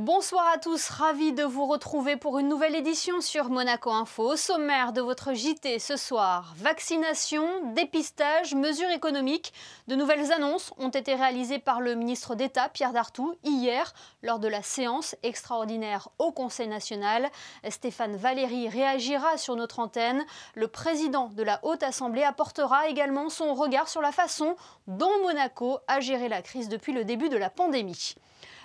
Bonsoir à tous, ravi de vous retrouver pour une nouvelle édition sur Monaco Info. sommaire de votre JT ce soir, vaccination, dépistage, mesures économiques. De nouvelles annonces ont été réalisées par le ministre d'État Pierre Dartout hier lors de la séance extraordinaire au Conseil national. Stéphane Valéry réagira sur notre antenne. Le président de la Haute Assemblée apportera également son regard sur la façon dont Monaco a géré la crise depuis le début de la pandémie.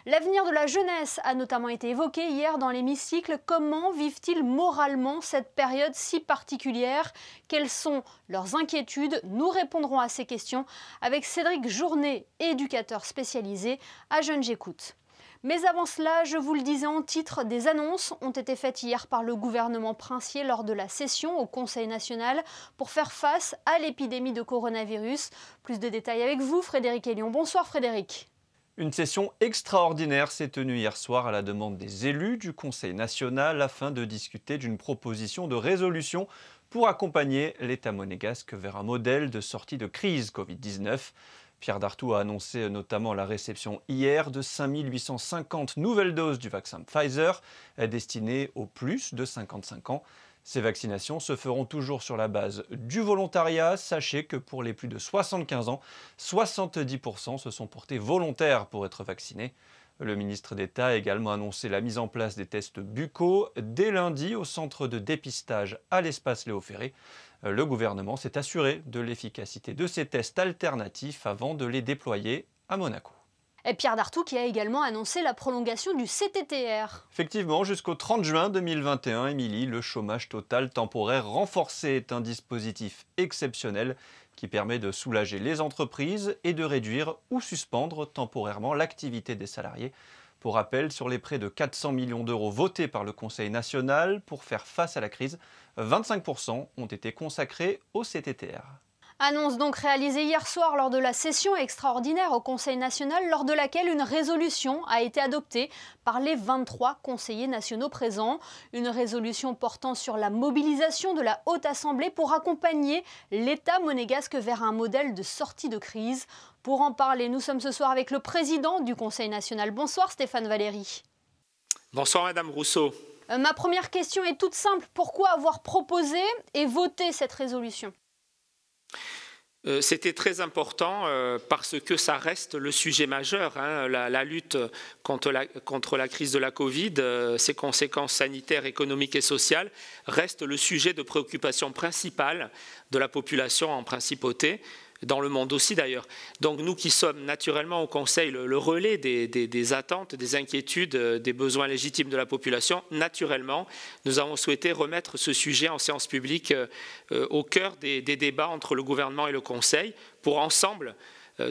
L'avenir de la jeunesse a notamment été évoqué hier dans l'hémicycle. Comment vivent-ils moralement cette période si particulière Quelles sont leurs inquiétudes Nous répondrons à ces questions avec Cédric Journet, éducateur spécialisé à Jeunes J'écoute. Mais avant cela, je vous le disais en titre, des annonces ont été faites hier par le gouvernement princier lors de la session au Conseil national pour faire face à l'épidémie de coronavirus. Plus de détails avec vous, Frédéric Elion. Bonsoir Frédéric. Une session extraordinaire s'est tenue hier soir à la demande des élus du Conseil national afin de discuter d'une proposition de résolution pour accompagner l'État monégasque vers un modèle de sortie de crise Covid-19. Pierre Dartout a annoncé notamment la réception hier de 5850 nouvelles doses du vaccin Pfizer destinées aux plus de 55 ans. Ces vaccinations se feront toujours sur la base du volontariat. Sachez que pour les plus de 75 ans, 70% se sont portés volontaires pour être vaccinés. Le ministre d'État a également annoncé la mise en place des tests buccaux dès lundi au centre de dépistage à l'espace Léo Ferré. Le gouvernement s'est assuré de l'efficacité de ces tests alternatifs avant de les déployer à Monaco. Et Pierre Dartout qui a également annoncé la prolongation du CTTR. Effectivement, jusqu'au 30 juin 2021, Émilie, le chômage total temporaire renforcé est un dispositif exceptionnel qui permet de soulager les entreprises et de réduire ou suspendre temporairement l'activité des salariés. Pour rappel, sur les prêts de 400 millions d'euros votés par le Conseil national pour faire face à la crise, 25% ont été consacrés au CTTR. Annonce donc réalisée hier soir lors de la session extraordinaire au Conseil national, lors de laquelle une résolution a été adoptée par les 23 conseillers nationaux présents. Une résolution portant sur la mobilisation de la Haute Assemblée pour accompagner l'État monégasque vers un modèle de sortie de crise. Pour en parler, nous sommes ce soir avec le président du Conseil national. Bonsoir Stéphane Valéry. Bonsoir Madame Rousseau. Euh, ma première question est toute simple. Pourquoi avoir proposé et voté cette résolution euh, c'était très important euh, parce que ça reste le sujet majeur. Hein. La, lutte contre la, contre la, crise de la Covid, euh, ses conséquences sanitaires, économiques et sociales, reste le sujet de préoccupation principale de la population en principauté dans le monde aussi d'ailleurs. Donc nous qui sommes naturellement au Conseil le, relais des, attentes, des inquiétudes, euh, des besoins légitimes de la population, naturellement, nous avons souhaité remettre ce sujet en séance publique euh, euh, au cœur des, débats entre le gouvernement et le Conseil pour ensemble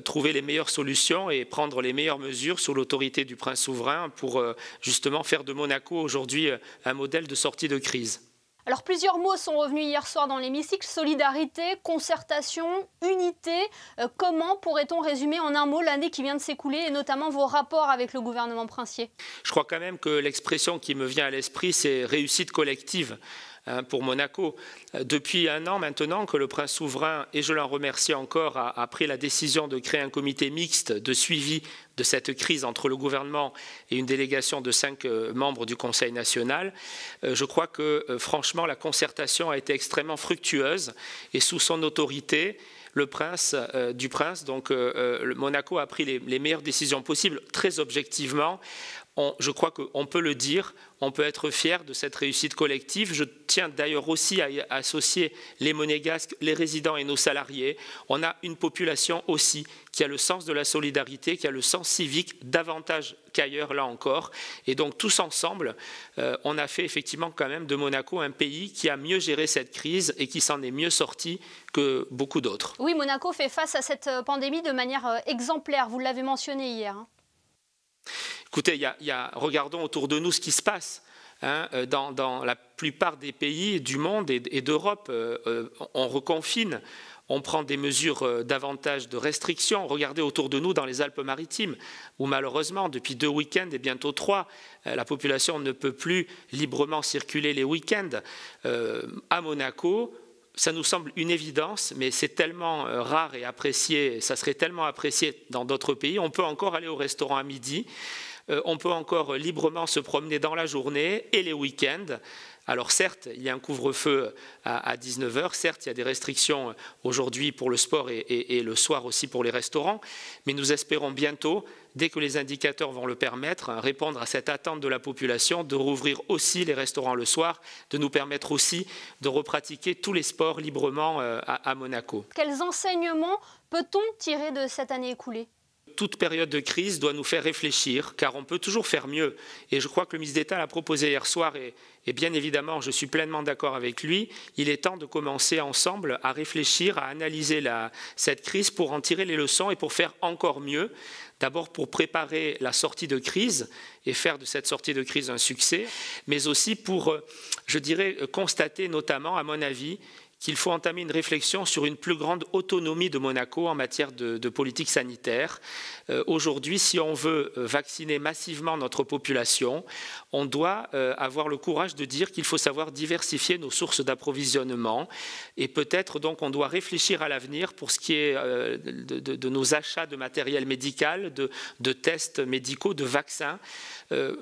trouver les meilleures solutions et prendre les meilleures mesures sous l'autorité du prince souverain pour justement faire de Monaco aujourd'hui un modèle de sortie de crise. Alors plusieurs mots sont revenus hier soir dans l'hémicycle, solidarité, concertation, unité. Euh, comment pourrait-on résumer en un mot l'année qui vient de s'écouler et notamment vos rapports avec le gouvernement princier Je crois quand même que l'expression qui me vient à l'esprit, c'est réussite collective. Hein, pour Monaco. Euh, depuis un an maintenant que le prince souverain, et je l'en remercie encore, a, pris la décision de créer un comité mixte de suivi de cette crise entre le gouvernement et une délégation de cinq euh, membres du Conseil national, euh, je crois que franchement la concertation a été extrêmement fructueuse et sous son autorité, le prince du prince. Donc, Monaco a pris les, meilleures décisions possibles, très objectivement je crois qu'on peut le dire, on peut être fier de cette réussite collective. Je tiens d'ailleurs aussi à associer les monégasques, les résidents et nos salariés. On a une population aussi qui a le sens de la solidarité, qui a le sens civique davantage qu'ailleurs, là encore. Et donc tous ensemble, euh, on a fait effectivement quand même de Monaco un pays qui a mieux géré cette crise et qui s'en est mieux sorti que beaucoup d'autres. Oui, Monaco fait face à cette euh, pandémie de manière euh, exemplaire, vous l'avez mentionné hier. Hein. Écoutez, regardons autour de nous ce qui se passe. Hein, euh, dans, la plupart des pays du monde et, d'Europe, euh, euh, on reconfine, on prend des mesures davantage de restrictions. Regardez autour de nous dans les Alpes-Maritimes, où malheureusement, depuis deux week-ends et bientôt trois, la population ne peut plus librement circuler les week-ends. à Monaco, ça nous semble une évidence, mais c'est tellement euh, rare et apprécié, ça serait tellement apprécié dans d'autres pays. On peut encore aller au restaurant à midi euh, on peut encore librement se promener dans la journée et les week-ends. Alors certes, il y a un couvre-feu à, 19h, certes, il y a des restrictions aujourd'hui pour le sport et, le soir aussi pour les restaurants, mais nous espérons bientôt, dès que les indicateurs vont le permettre, répondre à cette attente de la population de rouvrir aussi les restaurants le soir, de nous permettre aussi de repratiquer tous les sports librement euh, à Monaco. Quels enseignements peut-on tirer de cette année écoulée toute période de crise doit nous faire réfléchir, car on peut toujours faire mieux. Et je crois que le ministre d'État l'a proposé hier soir, et, bien évidemment, je suis pleinement d'accord avec lui. Il est temps de commencer ensemble à réfléchir, à analyser cette crise pour en tirer les leçons et pour faire encore mieux. D'abord pour préparer la sortie de crise et faire de cette sortie de crise un succès, mais aussi pour, euh, je dirais, constater notamment, à mon avis, qu'il faut entamer une réflexion sur une plus grande autonomie de Monaco en matière de, politique sanitaire. Euh, aujourd'hui, si on veut euh, vacciner massivement notre population, on doit euh, avoir le courage de dire qu'il faut savoir diversifier nos sources d'approvisionnement et peut-être donc on doit réfléchir à l'avenir pour ce qui est de, nos achats de matériel médical, de tests médicaux, de vaccins.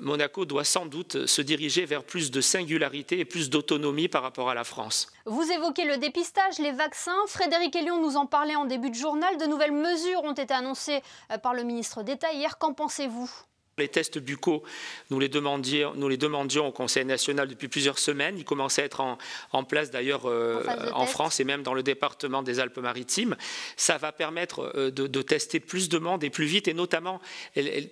Monaco doit sans doute se diriger vers plus de singularité et plus d'autonomie par rapport à la France. Vous évoquez le dépistage, les vaccins. Frédéric Elion nous en parlait en début de journal. De nouvelles mesures ont été annoncées euh, par le ministre d'État hier. Qu'en pensez-vous les tests buccaux, nous les, demandions, au Conseil national depuis plusieurs semaines. Ils commençaient à être en, place d'ailleurs euh, en, France et même dans le département des Alpes-Maritimes. Ça va permettre euh, de, tester plus de monde et plus vite, et notamment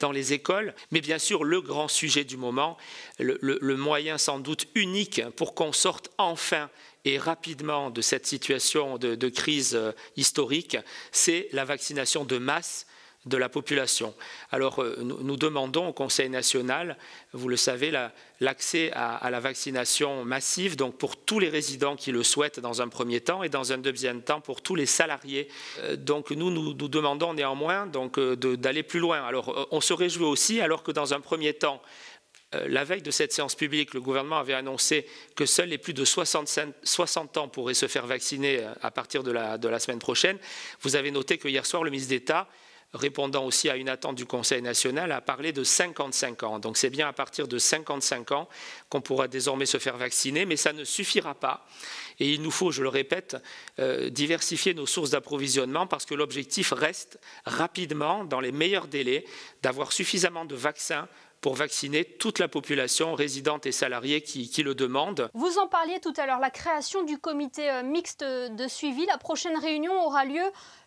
dans les écoles. Mais bien sûr, le grand sujet du moment, le moyen sans doute unique pour qu'on sorte enfin et rapidement de cette situation de, crise euh, historique, c'est la vaccination de masse de la population. Alors euh, nous demandons au Conseil national, vous le savez, l'accès à, la vaccination massive, donc pour tous les résidents qui le souhaitent dans un premier temps et dans un deuxième temps pour tous les salariés. Euh, donc nous nous, demandons néanmoins donc d'aller plus loin. Alors on se réjouit aussi alors que dans un premier temps euh, la veille de cette séance publique, le gouvernement avait annoncé que seuls les plus de 60 ans pourraient se faire vacciner euh, à partir de la, semaine prochaine. Vous avez noté que hier soir, le ministre d'État, répondant aussi à une attente du Conseil national, a parlé de 55 ans. Donc c'est bien à partir de 55 ans qu'on pourra désormais se faire vacciner, mais ça ne suffira pas. Et il nous faut, je le répète, euh, diversifier nos sources d'approvisionnement parce que l'objectif reste rapidement, dans les meilleurs délais, d'avoir suffisamment de vaccins pour vacciner toute la population résidente et salariée qui, le demande. Vous en parliez tout à l'heure, la création du comité euh, mixte de suivi. La prochaine réunion aura lieu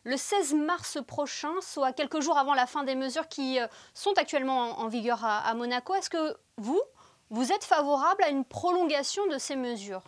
le 16 mars prochain, soit quelques jours avant la fin des mesures qui euh, sont actuellement en, vigueur à, à Monaco. Est-ce que vous, vous êtes favorable à une prolongation de ces mesures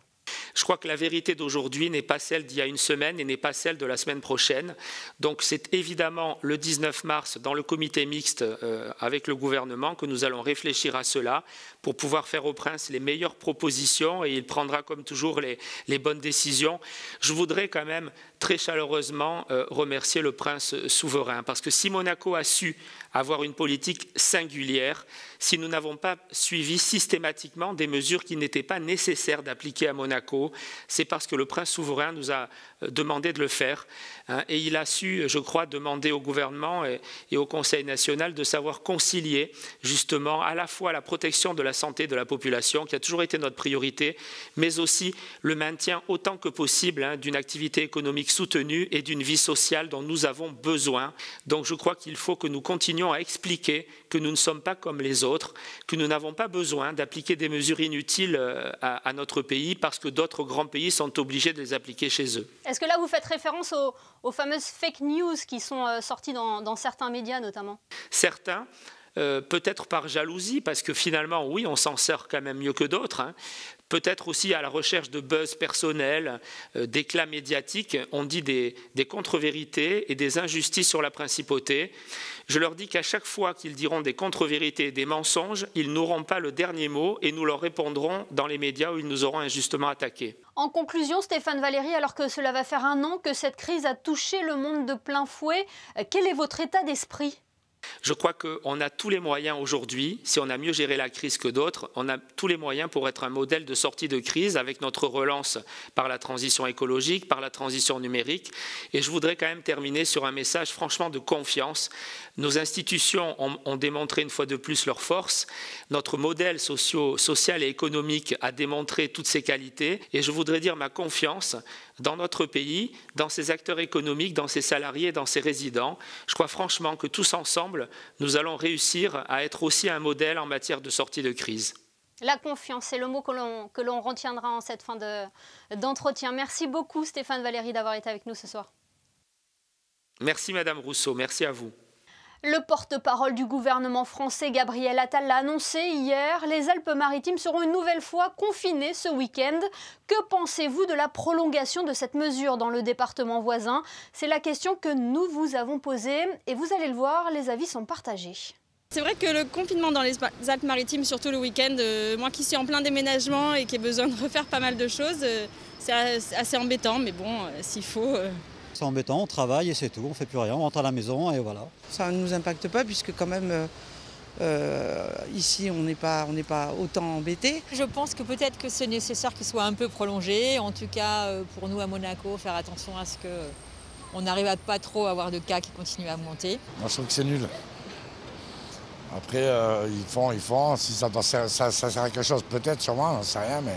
je crois que la vérité d'aujourd'hui n'est pas celle d'il y a une semaine et n'est pas celle de la semaine prochaine. Donc c'est évidemment le 19 mars dans le comité mixte euh, avec le gouvernement que nous allons réfléchir à cela pour pouvoir faire au prince les meilleures propositions et il prendra comme toujours les, les bonnes décisions. Je voudrais quand même très chaleureusement euh, remercier le prince souverain parce que si Monaco a su avoir une politique singulière si nous n'avons pas suivi systématiquement des mesures qui n'étaient pas nécessaires d'appliquer à Monaco. C'est parce que le prince souverain nous a euh, demandé de le faire. Hein, et il a su, je crois, demander au gouvernement et, au Conseil national de savoir concilier justement à la fois la protection de la santé de la population, qui a toujours été notre priorité, mais aussi le maintien autant que possible hein, d'une activité économique soutenue et d'une vie sociale dont nous avons besoin. Donc je crois qu'il faut que nous continuions à expliquer que nous ne sommes pas comme les autres, que nous n'avons pas besoin d'appliquer des mesures inutiles euh, à, notre pays parce que d'autres grands pays sont obligés de les appliquer chez eux. Est-ce que là, vous faites référence aux, fameuses fake news qui sont euh, sorties dans, certains médias notamment Certains. Euh, peut-être par jalousie, parce que finalement, oui, on s'en sort quand même mieux que d'autres. Hein peut-être aussi à la recherche de buzz personnel, euh, d'éclats médiatiques. On dit des, contre-vérités et des injustices sur la principauté. Je leur dis qu'à chaque fois qu'ils diront des contre-vérités et des mensonges, ils n'auront pas le dernier mot et nous leur répondrons dans les médias où ils nous auront injustement attaqués. En conclusion, Stéphane Valéry, alors que cela va faire un an que cette crise a touché le monde de plein fouet, euh, quel est votre état d'esprit je crois qu'on a tous les moyens aujourd'hui, si on a mieux géré la crise que d'autres, on a tous les moyens pour être un modèle de sortie de crise avec notre relance par la transition écologique, par la transition numérique. Et je voudrais quand même terminer sur un message franchement de confiance. Nos institutions ont, ont démontré une fois de plus leur force. Notre modèle socio, social et économique a démontré toutes ses qualités. Et je voudrais dire ma confiance dans notre pays, dans ses acteurs économiques, dans ses salariés, dans ses résidents. Je crois franchement que tous ensemble, nous allons réussir à être aussi un modèle en matière de sortie de crise. La confiance, c'est le mot que l'on retiendra en cette fin d'entretien. merci beaucoup Stéphane Valérie d'avoir été avec nous ce soir. Merci Madame Rousseau, merci à vous. Le porte-parole du gouvernement français Gabriel Attal l'a annoncé hier, les Alpes-Maritimes seront une nouvelle fois confinées ce week-end. Que pensez-vous de la prolongation de cette mesure dans le département voisin C'est la question que nous vous avons posée et vous allez le voir, les avis sont partagés. C'est vrai que le confinement dans les Alpes-Maritimes, surtout le week-end, euh, moi qui suis en plein déménagement et qui ai besoin de refaire pas mal de choses, euh, c'est assez embêtant, mais bon, euh, s'il faut, c'est embêtant, on travaille et c'est tout, on fait plus rien, on rentre à la maison et voilà. Ça ne nous impacte pas puisque quand même euh, euh, ici on n'est pas, pas autant embêté. Je pense que peut-être que c'est nécessaire qu'il soit un peu prolongé, en tout cas euh, pour nous à Monaco, faire attention à ce que on n'arrive pas trop à avoir de cas qui continuent à monter. Moi je trouve que c'est nul. Après, ils font, ils font, si ça, ça sert à quelque chose, peut-être, sûrement, on ne sait rien, mais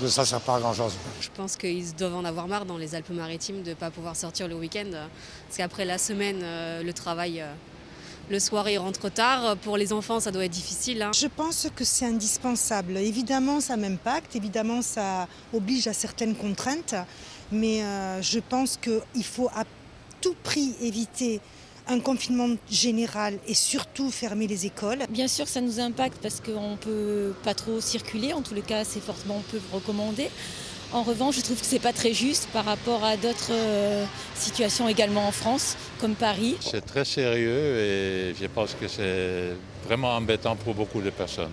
je ça, ça pas grand-chose. Je pense qu'ils doivent en avoir marre dans les Alpes-Maritimes de ne pas pouvoir sortir le week-end. Parce qu'après la semaine, euh, le travail, euh, le soir, ils rentrent tard. Pour les enfants, ça doit être difficile. Hein. Je pense que c'est indispensable. Évidemment, ça m'impacte. Évidemment, ça oblige à certaines contraintes. Mais euh, je pense qu'il faut à tout prix éviter un confinement général et surtout fermer les écoles. Bien sûr, ça nous impacte parce qu'on ne peut pas trop circuler. En tous les cas, c'est fortement peu recommandé. En revanche, je trouve que ce n'est pas très juste par rapport à d'autres euh, situations également en France, comme Paris. C'est très sérieux et je pense que c'est vraiment embêtant pour beaucoup de personnes.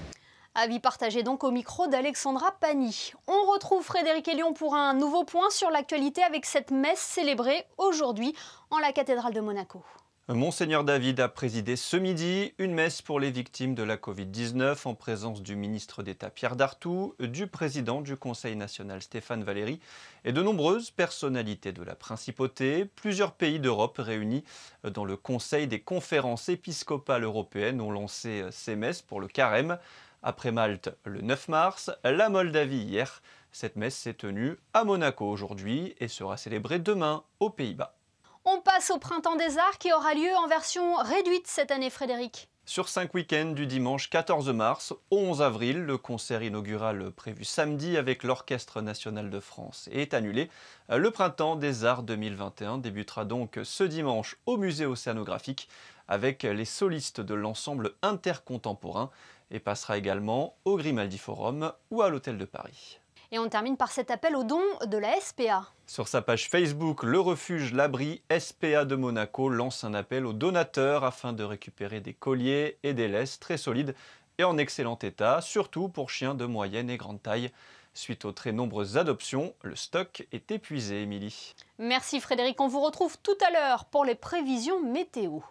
Avis partagé donc au micro d'Alexandra Pani. On retrouve Frédéric Elion pour un nouveau point sur l'actualité avec cette messe célébrée aujourd'hui en la cathédrale de Monaco. Monseigneur David a présidé ce midi une messe pour les victimes de la Covid-19 en présence du ministre d'État Pierre Dartout, du président du Conseil national Stéphane Valéry et de nombreuses personnalités de la principauté, plusieurs pays d'Europe réunis dans le Conseil des conférences épiscopales européennes ont lancé ces messes pour le carême. Après Malte le 9 mars, la Moldavie hier. Cette messe s'est tenue à Monaco aujourd'hui et sera célébrée demain aux Pays-Bas. On passe au Printemps des Arts qui aura lieu en version réduite cette année, Frédéric. Sur cinq week-ends du dimanche 14 mars au 11 avril, le concert inaugural prévu samedi avec l'Orchestre national de France est annulé. Euh, le printemps des arts 2021 débutera donc ce dimanche au musée océanographique avec les solistes de l'ensemble intercontemporain et passera également au Grimaldi Forum ou à l'Hôtel de Paris. Et on termine par cet appel au don de la SPA. Sur sa page Facebook, le refuge L'Abri SPA de Monaco lance un appel aux donateurs afin de récupérer des colliers et des laisses très solides et en excellent état, surtout pour chiens de moyenne et grande taille. Suite aux très nombreuses adoptions, le stock est épuisé, Émilie. Merci Frédéric, on vous retrouve tout à l'heure pour les prévisions météo.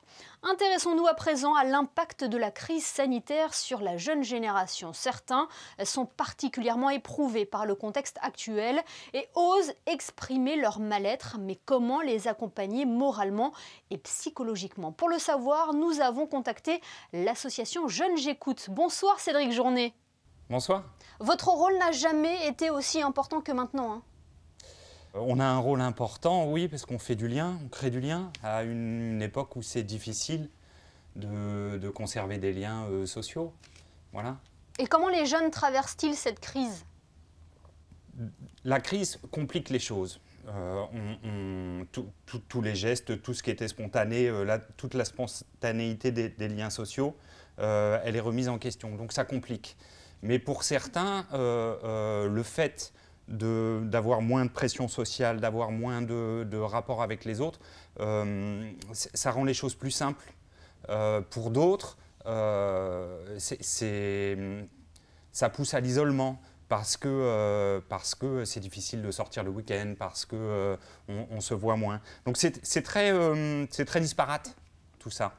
Intéressons-nous à présent à l'impact de la crise sanitaire sur la jeune génération. Certains sont particulièrement éprouvés par le contexte actuel et osent exprimer leur mal-être, mais comment les accompagner moralement et psychologiquement Pour le savoir, nous avons contacté l'association Jeunes J'écoute. Bonsoir Cédric Journet. Bonsoir. Votre rôle n'a jamais été aussi important que maintenant. Hein. Euh, on a un rôle important, oui, parce qu'on fait du lien, on crée du lien à une, époque où c'est difficile de, conserver des liens euh, sociaux. Voilà. Et comment les jeunes traversent-ils cette crise La crise complique les choses. Euh, tous les gestes, tout ce qui était spontané, toute la spontanéité des liens sociaux, elle est remise en question. Donc ça complique. Mais pour certains, euh, euh, le fait d'avoir moins de pression sociale, d'avoir moins de, rapports avec les autres, euh, ça rend les choses plus simples. pour d'autres, ça pousse à l'isolement parce que c'est difficile de sortir le week-end, parce qu'on on, se voit moins. Donc c'est très c'est très disparate tout ça.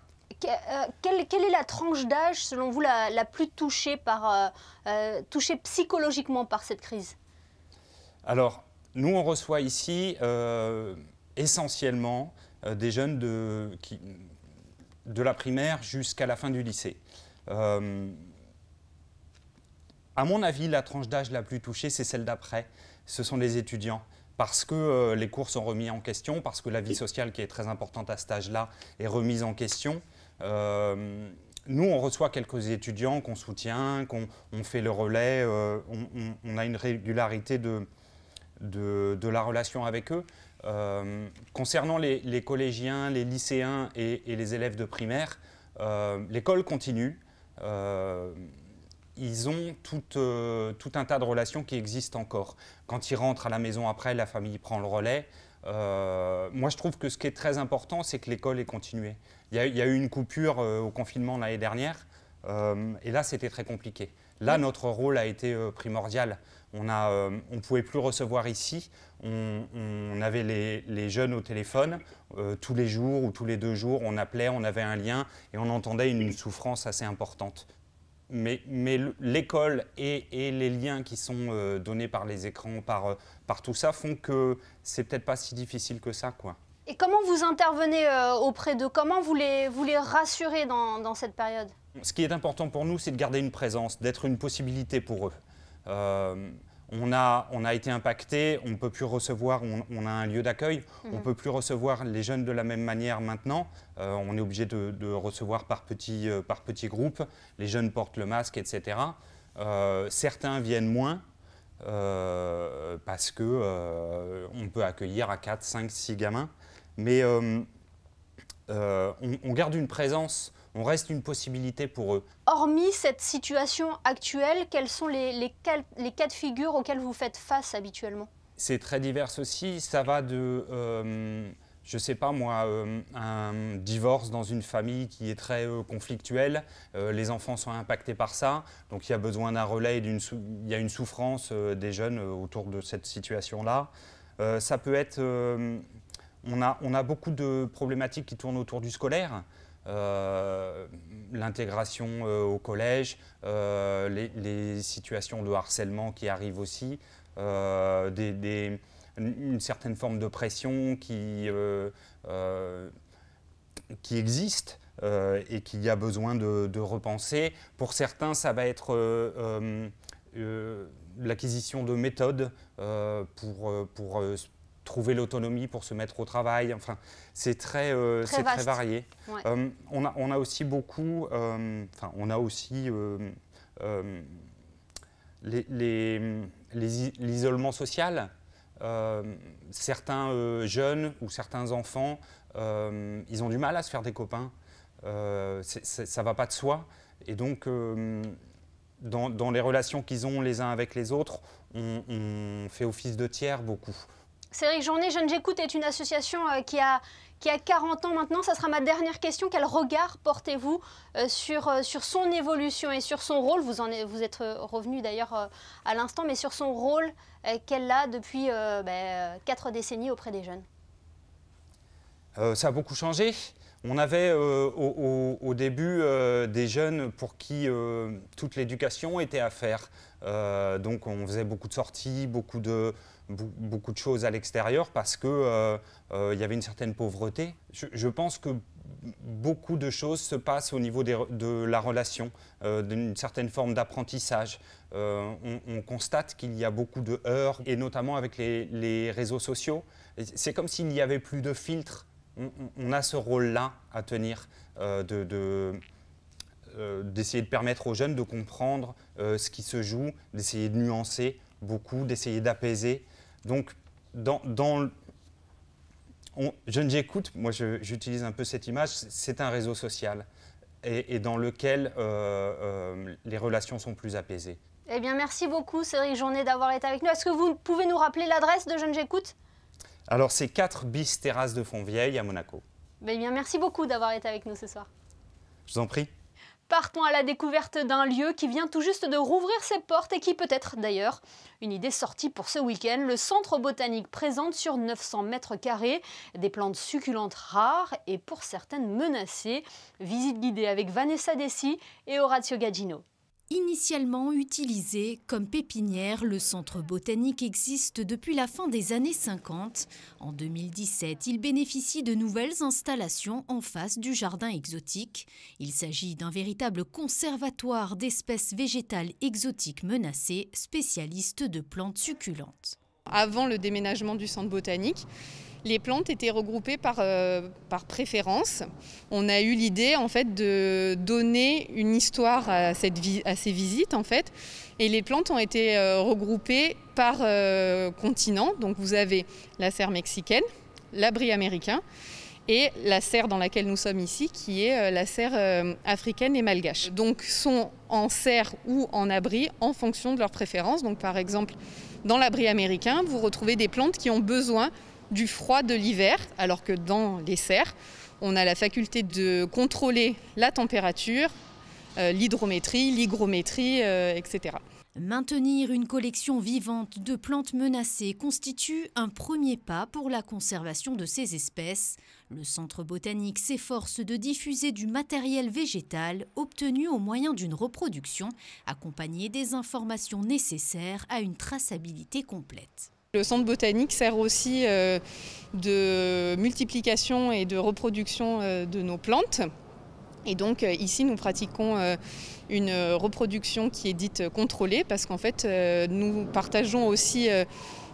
Euh, quelle, est la tranche d'âge, selon vous, la, plus touchée, euh, euh, touchée psychologiquement par cette crise Alors, nous, on reçoit ici essentiellement des jeunes de, la primaire jusqu'à la fin du lycée. à mon avis, la tranche d'âge la plus touchée, c'est celle d'après. Ce sont les étudiants parce que les cours sont remis en question, parce que la vie sociale qui est très importante à cet âge-là est remise en question. Euh, nous, on reçoit quelques étudiants qu'on soutient, qu'on fait le relais, euh, on, a une régularité de, de, la relation avec eux. Euh, concernant les, collégiens, les lycéens et, les élèves de primaire, l'école continue. ils ont tout, tout, un tas de relations qui existent encore. Quand ils rentrent à la maison après, la famille prend le relais. moi, je trouve que ce qui est très important, c'est que l'école ait continué. Il y, a eu une coupure euh, au confinement l'année dernière, euh, et là, c'était très compliqué. Là, notre rôle a été euh, primordial. On ne pouvait plus recevoir ici. On, avait les, jeunes au téléphone tous les jours ou tous les deux jours. On appelait, on avait un lien et on entendait une, souffrance assez importante. Mais, l'école et, les liens qui sont donnés par les écrans, par, par tout ça, font que c'est peut-être pas si difficile que ça. quoi. Et comment vous intervenez euh, auprès d'eux Comment vous les, vous rassurez dans, cette période Ce qui est important pour nous, c'est de garder une présence, d'être une possibilité pour eux. Euh, on, a, été impacté, on ne peut plus recevoir, on, a un lieu d'accueil, on ne mhm. peut plus recevoir les jeunes de la même manière maintenant. Euh, on est obligé de, recevoir par petits, groupes, les jeunes portent le masque, etc. certains viennent moins, parce que peut accueillir à 4, 5, 6 gamins. Mais euh, euh, on, garde une présence, on reste une possibilité pour eux. Hormis cette situation actuelle, quels sont les, les, cas de figure auxquels vous faites face habituellement C'est très divers aussi. Ça va de euh, je sais pas moi, un divorce dans une famille qui est très conflictuelle, les enfants sont impactés par ça, donc il y a besoin d'un relais, il y a une souffrance des jeunes autour de cette situation-là. ça peut être on a, beaucoup de problématiques qui tournent autour du scolaire. Euh, l'intégration euh, au collège, euh, les, situations de harcèlement qui arrivent aussi, une certaine forme de pression qui, existe et qu'il y a besoin de, repenser. Pour certains, ça va être l'acquisition de méthodes pour, pour trouver l'autonomie pour se mettre au travail. Enfin, c'est très, euh, très, varié. Euh, on, a, on, a, aussi beaucoup, euh, enfin, on a aussi l'isolement les, l'isolement social. certains jeunes ou certains enfants, ils ont du mal à se faire des copains. Ça ne ça va pas de soi. Et donc, dans, dans, les relations qu'ils ont les uns avec les autres, on fait office de tiers beaucoup. Cédric Journée, Jeunes J'écoute est une association euh, qui a, qui a 40 ans maintenant. Ça sera ma dernière question. Quel regard portez-vous euh, sur, euh, sur son évolution et sur son rôle Vous en vous êtes revenu d'ailleurs à l'instant, mais sur son rôle qu'elle a depuis 4 ben, quatre décennies auprès des jeunes. ça a beaucoup changé. On avait au, début des jeunes pour qui toute l'éducation était à faire. donc on faisait beaucoup de sorties, beaucoup de, beaucoup de choses à l'extérieur parce qu'il euh, euh y avait une certaine pauvreté. Je, pense que beaucoup de choses se passent au niveau de la relation, euh, d'une certaine forme d'apprentissage. Euh, on, constate qu'il y a beaucoup de heurts, et notamment avec les, réseaux sociaux. C'est comme s'il n'y avait plus de filtre. On, a ce rôle-là à tenir d'essayer de permettre aux jeunes de comprendre ce qui se joue, d'essayer de nuancer beaucoup, d'essayer d'apaiser. Donc, dans, j'écoute, moi j'utilise un peu cette image, c'est un réseau social et, dans lequel euh, euh, les relations sont plus apaisées. Eh bien, merci beaucoup, Cédric Journet, d'avoir été avec nous. Est-ce que vous pouvez nous rappeler l'adresse de Jeune J'écoute Alors, c'est 4 bis terrasse de Fontvieille à Monaco. Eh bien, merci beaucoup d'avoir été avec nous ce soir. Je vous en prie. Partons à la découverte d'un lieu qui vient tout juste de rouvrir ses portes et qui peut être d'ailleurs une idée sortie pour ce week-end. Le centre botanique présente sur 900 mètres carrés des plantes succulentes rares et pour certaines menacées. Visite guidée avec Vanessa Dessy et Horacio Gaggino. Initialement utilisé comme pépinière, le centre botanique existe depuis la fin des années 50. En 2017, il bénéficie de nouvelles installations en face du jardin exotique. Il s'agit d'un véritable conservatoire d'espèces végétales exotiques menacées, spécialiste de plantes succulentes. Avant le déménagement du centre botanique, les plantes étaient regroupées par, euh, par préférence. On a eu l'idée en fait de donner une histoire à, cette à ces visites en fait. Et les plantes ont été euh, regroupées par euh, continent. Donc vous avez la serre mexicaine, l'abri américain et la serre dans laquelle nous sommes ici, qui est la serre africaine et malgache. Donc sont en serre ou en abri en fonction de leurs préférences. Donc par exemple, dans l'abri américain, vous retrouvez des plantes qui ont besoin du froid de l'hiver, alors que dans les serres, on a la faculté de contrôler la température, euh, l'hydrométrie, l'hygrométrie, euh, etc. Maintenir une collection vivante de plantes menacées constitue un premier pas pour la conservation de ces espèces. Le Centre botanique s'efforce de diffuser du matériel végétal obtenu au moyen d'une reproduction, accompagné des informations nécessaires à une traçabilité complète. Le centre botanique sert aussi euh, de multiplication et de reproduction euh, de nos plantes. Et donc euh, ici, nous pratiquons une reproduction qui est dite contrôlée parce qu'en fait, nous partageons aussi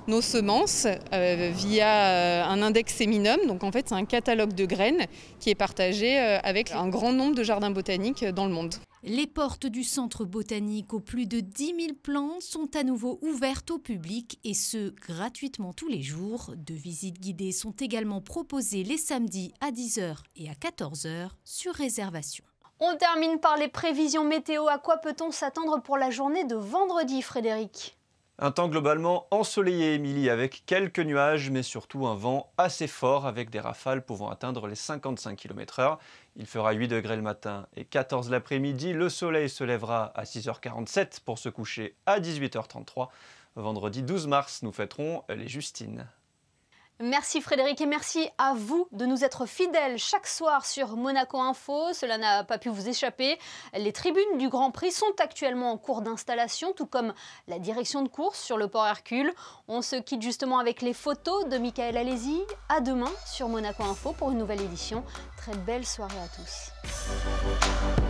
nos semences via un index séminum. Donc en fait, c'est un catalogue de graines qui est partagé avec un grand nombre de jardins botaniques dans le monde. Les portes du centre botanique aux plus de 10 000 plantes sont à nouveau ouvertes au public et ce, gratuitement tous les jours. Deux visites guidées sont également proposées les samedis à 10h et à 14h sur réservation. On termine par les prévisions météo. À quoi peut-on s'attendre pour la journée de vendredi, Frédéric un temps globalement ensoleillé, Émilie, avec quelques nuages, mais surtout un vent assez fort avec des rafales pouvant atteindre les 55 km/h. Il fera 8 degrés le matin et 14 l'après-midi. Le soleil se lèvera à 6h47 pour se coucher à 18h33. Vendredi 12 mars, nous fêterons les Justines. Merci Frédéric et merci à vous de nous être fidèles chaque soir sur Monaco Info. Cela n'a pas pu vous échapper. Les tribunes du Grand Prix sont actuellement en cours d'installation, tout comme la direction de course sur le port Hercule. On se quitte justement avec les photos de Michael Alési. À demain sur Monaco Info pour une nouvelle édition. Très belle soirée à tous.